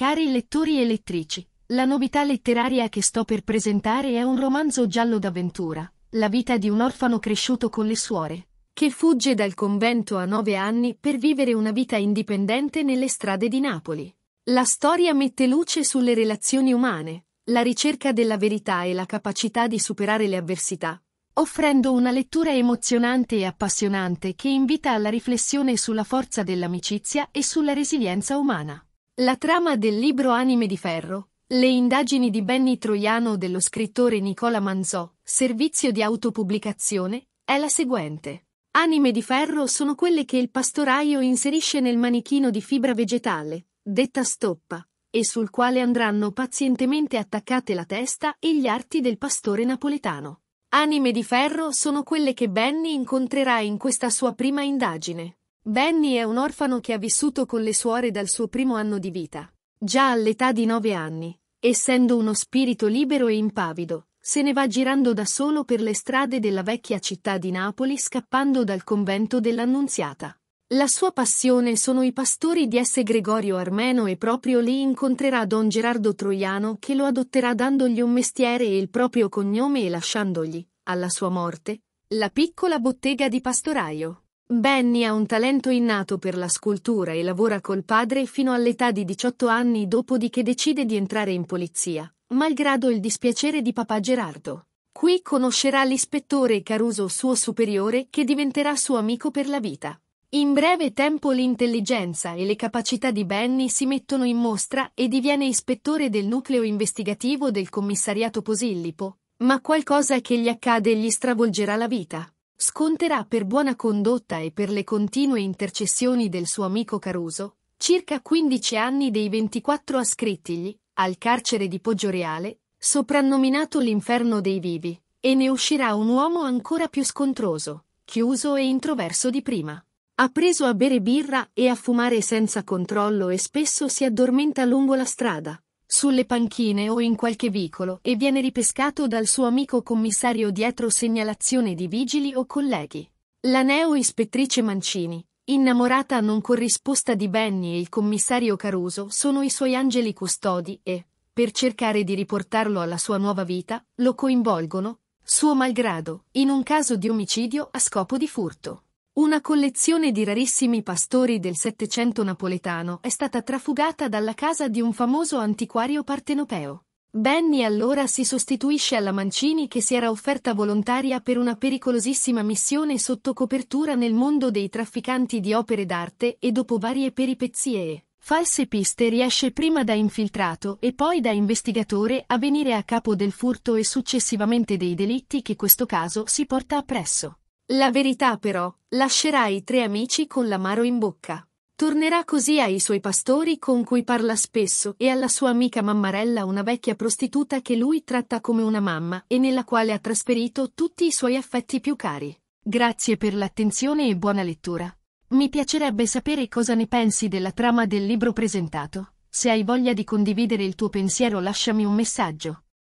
Cari lettori e lettrici, la novità letteraria che sto per presentare è un romanzo giallo d'avventura, la vita di un orfano cresciuto con le suore, che fugge dal convento a nove anni per vivere una vita indipendente nelle strade di Napoli. La storia mette luce sulle relazioni umane, la ricerca della verità e la capacità di superare le avversità, offrendo una lettura emozionante e appassionante che invita alla riflessione sulla forza dell'amicizia e sulla resilienza umana. La trama del libro Anime di Ferro, le indagini di Benny Troiano dello scrittore Nicola Manzò, servizio di autopubblicazione, è la seguente. Anime di ferro sono quelle che il pastoraio inserisce nel manichino di fibra vegetale, detta stoppa, e sul quale andranno pazientemente attaccate la testa e gli arti del pastore napoletano. Anime di ferro sono quelle che Benny incontrerà in questa sua prima indagine. Benny è un orfano che ha vissuto con le suore dal suo primo anno di vita. Già all'età di nove anni, essendo uno spirito libero e impavido, se ne va girando da solo per le strade della vecchia città di Napoli scappando dal convento dell'Annunziata. La sua passione sono i pastori di S. Gregorio Armeno e proprio lì incontrerà Don Gerardo Troiano che lo adotterà dandogli un mestiere e il proprio cognome e lasciandogli, alla sua morte, la piccola bottega di pastoraio. Benny ha un talento innato per la scultura e lavora col padre fino all'età di 18 anni dopodiché decide di entrare in polizia, malgrado il dispiacere di papà Gerardo. Qui conoscerà l'ispettore Caruso suo superiore che diventerà suo amico per la vita. In breve tempo l'intelligenza e le capacità di Benny si mettono in mostra e diviene ispettore del nucleo investigativo del commissariato Posillipo, ma qualcosa che gli accade gli stravolgerà la vita sconterà per buona condotta e per le continue intercessioni del suo amico Caruso, circa 15 anni dei 24 ascrittigli, al carcere di Poggioreale, soprannominato l'inferno dei vivi, e ne uscirà un uomo ancora più scontroso, chiuso e introverso di prima. Ha preso a bere birra e a fumare senza controllo e spesso si addormenta lungo la strada sulle panchine o in qualche vicolo e viene ripescato dal suo amico commissario dietro segnalazione di vigili o colleghi. La neo-ispettrice Mancini, innamorata non corrisposta di Benny e il commissario Caruso sono i suoi angeli custodi e, per cercare di riportarlo alla sua nuova vita, lo coinvolgono, suo malgrado, in un caso di omicidio a scopo di furto. Una collezione di rarissimi pastori del Settecento napoletano è stata trafugata dalla casa di un famoso antiquario partenopeo. Benny allora si sostituisce alla Mancini che si era offerta volontaria per una pericolosissima missione sotto copertura nel mondo dei trafficanti di opere d'arte e dopo varie peripezie. e False piste riesce prima da infiltrato e poi da investigatore a venire a capo del furto e successivamente dei delitti che questo caso si porta appresso. La verità però lascerà i tre amici con l'amaro in bocca. Tornerà così ai suoi pastori con cui parla spesso e alla sua amica Mammarella una vecchia prostituta che lui tratta come una mamma e nella quale ha trasferito tutti i suoi affetti più cari. Grazie per l'attenzione e buona lettura. Mi piacerebbe sapere cosa ne pensi della trama del libro presentato. Se hai voglia di condividere il tuo pensiero lasciami un messaggio.